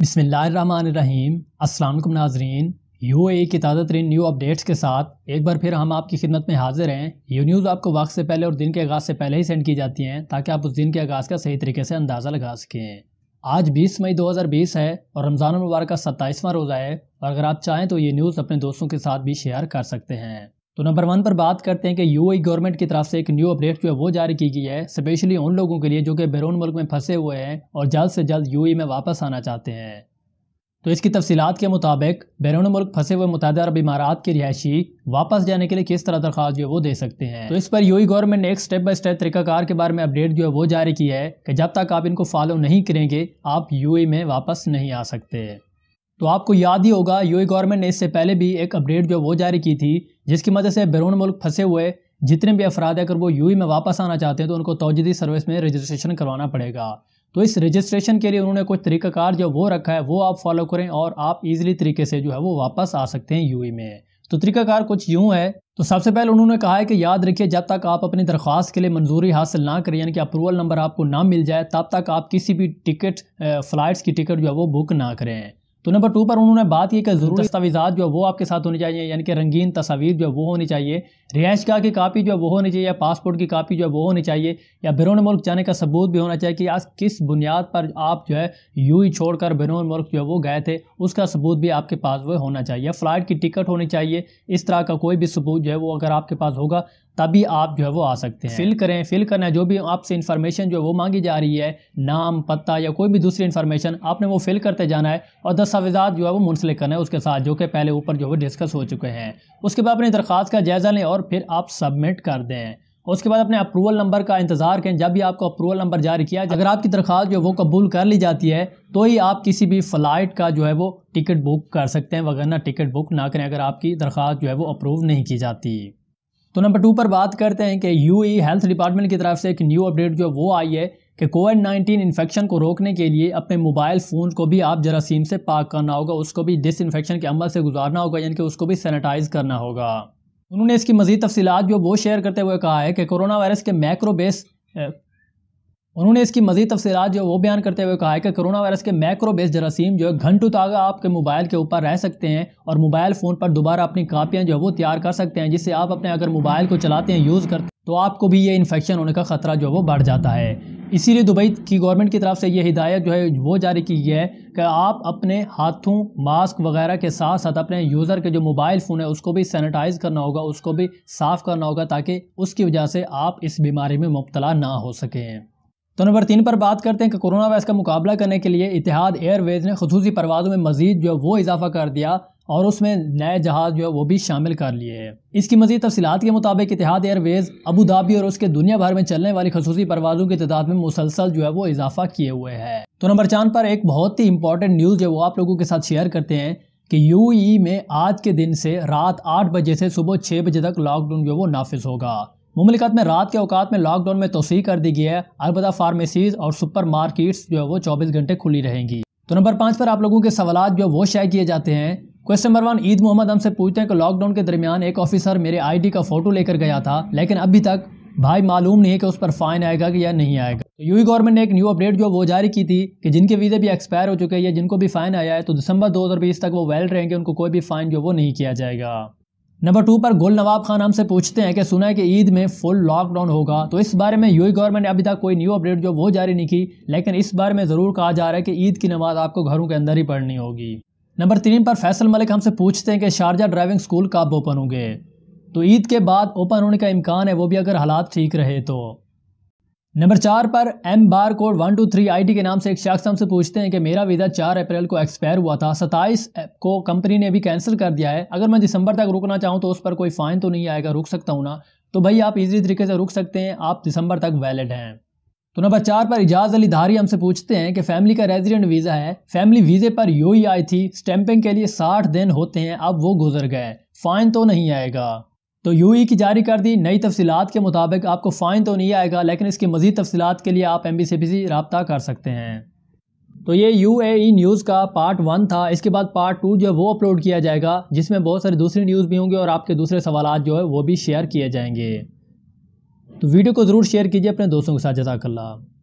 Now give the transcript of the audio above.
बिसमीम अल्लाम नाजरीन यू ए की ताज़ा तरीन न्यू अपडेट्स के साथ एक बार फिर हम आपकी खिदमत में हाजिर हैं ये न्यूज़ आपको वक्त से पहले और दिन के आगाज़ से पहले ही सेंड की जाती हैं ताकि आप उस दिन के आगाज़ का सही तरीके से अंदाज़ा लगा सकें आज 20 मई 2020 है और रमज़ान मुबारक का सत्ताईसवां रोज़ा है और अगर आप चाहें तो ये न्यूज़ अपने दोस्तों के साथ भी शेयर कर सकते हैं तो नंबर वन पर बात करते हैं कि यूएई गवर्नमेंट e की तरफ से एक न्यू अपडेट जो है वो जारी की गई है स्पेशली उन लोगों के लिए जो कि बैरून मुल्क में फंसे हुए हैं और जल्द से जल्द यूएई e में वापस आना चाहते हैं तो इसकी तफसीत के मुताबिक बैरून मुल्क फंसे हुए मुतद अरब इमारात के रिहायशी वापस जाने के लिए किस तरह दरख्वास्त जो है वो दे सकते हैं तो इस पर यू गवर्नमेंट e ने एक स्टेप बाई स्टेप तरीकाकार के बारे में अपडेट जो है वो जारी की है कि जब तक आप इनको फॉलो नहीं करेंगे आप यू में वापस नहीं आ सकते तो आपको याद ही होगा यू गवर्नमेंट ने इससे पहले भी एक अपडेट जो है वो जारी की थी जिसकी मदद से बैरून मुल्क फंसे हुए जितने भी अफराद अगर वो यू में वापस आना चाहते हैं तो उनको तोजदी सर्विस में रजिस्ट्रेशन करवाना पड़ेगा तो इस रजिस्ट्रेशन के लिए उन्होंने कुछ तरीकाकार जो वो रखा है वो आप फॉलो करें और आप इजीली तरीके से जो है वो वापस आ सकते हैं यू में तो तरीकाकार कुछ यूं है तो सबसे पहले उन्होंने कहा है कि याद रखिए जब तक आप अपनी दरख्वास्त के लिए मंजूरी हासिल ना करें यानी कि अप्रूवल नंबर आपको ना मिल जाए तब तक आप किसी भी टिकट फ्लाइट्स की टिकट जो है वो बुक ना करें तो नंबर टू पर उन्होंने बात की कि ज़रूरी दस्तावेजा जो है वो आपके साथ होने चाहिए यानी कि रंगीन तस्वीर जो है वो होनी चाहिए रिहाइश गाह की कापी जो है वो होनी चाहिए या पासपोर्ट की कापी जो है वो होनी चाहिए या बैरून मुल्क जाने का सबूत भी होना चाहिए कि आज किस बुनियाद पर आप जो है यू ही छोड़कर बैरून मुल्क जो है वो गए थे उसका सबूत भी आपके पास वो होना चाहिए फ़्लाइट की टिकट होनी चाहिए इस तरह का कोई भी सबूत जो है वो अगर आपके पास होगा तभी आप जो है वो आ सकते हैं फिल करें फिल करना है जो भी आपसे इन्फॉर्मेशन जो है वो मांगी जा रही है नाम पता या कोई भी दूसरी इन्फॉर्मेशन आपने वो फिल करते जाना है और दस दस्तावेजात जो है वो मुंसलिक करना है उसके साथ जो कि पहले ऊपर जो है डिस्कस हो चुके हैं उसके बाद अपनी दरख्वास्त का जायज़ा लें और फिर आप सबमिट कर दें उसके बाद अपने अप्रूवल नंबर का इंतज़ार करें जब भी आपको अप्रूवल नंबर जारी किया अगर आपकी दरख्वास्त जो वो कबूल कर ली जाती है तो ही आप किसी भी फ़्लाइट का जो है वो टिकट बुक कर सकते हैं वगरना टिकट बुक ना करें अगर आपकी दरख्वास्त जो है वो अप्रूव नहीं की जाती तो नंबर टू पर बात करते हैं कि यू हेल्थ डिपार्टमेंट की तरफ से एक न्यू अपडेट जो वो आई है कि कोविड नाइन्टीन इन्फेक्शन को रोकने के लिए अपने मोबाइल फ़ोन को भी आप जरासीम से पाक करना होगा उसको भी डिस इन्फेक्शन के अमल से गुजारना होगा यानी कि उसको भी सैनिटाइज करना होगा उन्होंने इसकी मजीद तफसीत जो वो शेयर करते हुए कहा है कि कोरोना वायरस के मैक्रोबेस उन्होंने इसकी मजीद तफसीत जो वो बयान करते हुए कहा है कि कोरोना वायरस के मैक्रोबेस जरासीम जो है घंटों तक आपके मोबाइल के ऊपर रह सकते हैं और मोबाइल फ़ोन पर दोबारा अपनी कापियाँ जो है वो तैयार कर सकते हैं जिससे आप अपने अगर मोबाइल को चलाते हैं यूज़ करते हैं तो आपको भी ये इन्फेक्शन होने का ख़तरा जो है वो बढ़ जाता है इसीलिए दुबई की गवर्नमेंट की तरफ से ये हिदायत जो है वो जारी की गई है कि आप अपने हाथों मास्क वगैरह के साथ साथ अपने यूज़र के जो मोबाइल फ़ोन है उसको भी सैनिटाइज़ करना होगा उसको भी साफ़ करना होगा ताकि उसकी वजह से आप इस बीमारी में मुबतला ना हो सकें तो नंबर तीन पर बात करते हैं कि कोरोना वायरस का मुकाबला करने के लिए इतिहाद एयरवेज़ ने खसूसी परवाज़ों में मजीद जो वो इजाफा कर दिया और उसमें नए जहाज़ जो है वो भी शामिल कर लिए हैं इसकी मजीद तफसीत के मुताबिक इतिहाद एयरवेज़ अबू धाबी और उसके दुनिया भर में चलने वाली खसूसी परवाज़ों की तादाद में मुसलसल जो है वो इजाफा किए हुए है तो नंबर चार पर एक बहुत ही इंपॉर्टेंट न्यूज़ है वो आप लोगों के साथ शेयर करते हैं कि यू e में आज के दिन से रात आठ बजे से सुबह छः बजे तक लॉकडाउन जो वो नाफिज होगा ममलिकत में रात के अवकात में लॉकडाउन में तोसी कर दी गई है अलबत् फार्मेसीज़ और सुपर मार्केट्स जो है वो चौबीस घंटे खुली रहेंगी तो नंबर पाँच पर आप लोगों के सवाल जो है वो शेयर किए जाते हैं question number one Eid Mohammad हमसे पूछते हैं कि लॉकडाउन के दरमियान एक ऑफिसर मेरे आईडी का फोटो लेकर गया था लेकिन अभी तक भाई मालूम नहीं है कि उस पर फाइन आएगा कि या नहीं आएगा तो यूई गवर्नमेंट e ने एक न्यू अपडेट जो वो जारी की थी कि जिनके वीज़े भी एक्सपायर हो चुके हैं या जिनको भी फाइन आया है तो दिसंबर दो तक वो वेल्ड रहेंगे उनको कोई भी फाइन जो वो नहीं किया जाएगा नंबर टू पर गुल नवाब खान हमसे पूछते हैं कि सुना है कि ईद में फुल लॉकडाउन होगा तो इस बारे में यूई गवर्नमेंट e ने अभी तक कोई न्यू अपडेट जो वो जारी नहीं की लेकिन इस बारे में ज़रूर कहा जा रहा है कि ईद की नमाज़ आपको घरों के अंदर ही पढ़नी होगी नंबर तीन पर फैसल मलिक हमसे पूछते हैं कि शारजा ड्राइविंग स्कूल कब ओपन होंगे तो ईद के बाद ओपन होने का इम्कान है वो भी अगर हालात ठीक रहे तो नंबर चार पर M bar code one two three I T के नाम से एक शख्स हमसे पूछते हैं कि मेरा वीज़ा चार अप्रैल को एक्सपायर हुआ था सत्ताईस को कंपनी ने भी कैंसिल कर दिया है अगर मैं दिसंबर तक रुकना चाहूँ तो उस पर कोई फ़ाइन तो नहीं आएगा रुक सकता हूँ ना तो भाई आप इजी तरीके से रुक सकते हैं आप दिसंबर तक वैलिड हैं तो नंबर चार पर इजाज़ अली धारी हमसे पूछते हैं कि फैमिली का रेजिडेंट वीज़ा है फैमिली वीज़े पर यू ही आई थी स्टैंपिंग के लिए साठ दिन होते हैं अब वो गुजर गए फ़ाइन तो नहीं आएगा तो यू की जारी कर दी नई तफसीत के मुताबिक आपको फ़ाइन तो नहीं आएगा लेकिन इसकी मज़ीद तफसीत के लिए आप एम बी सी बी रबता कर सकते हैं तो ये यू ए ई न्यूज़ का पार्ट वन था इसके बाद पार्ट टू जो है वो अपलोड किया जाएगा जिसमें बहुत सारी दूसरी न्यूज़ भी होंगी और आपके दूसरे सवाल जो है वो भी शेयर किए जाएंगे तो वीडियो को ज़रूर शेयर कीजिए अपने दोस्तों के साथ जजाकल्ला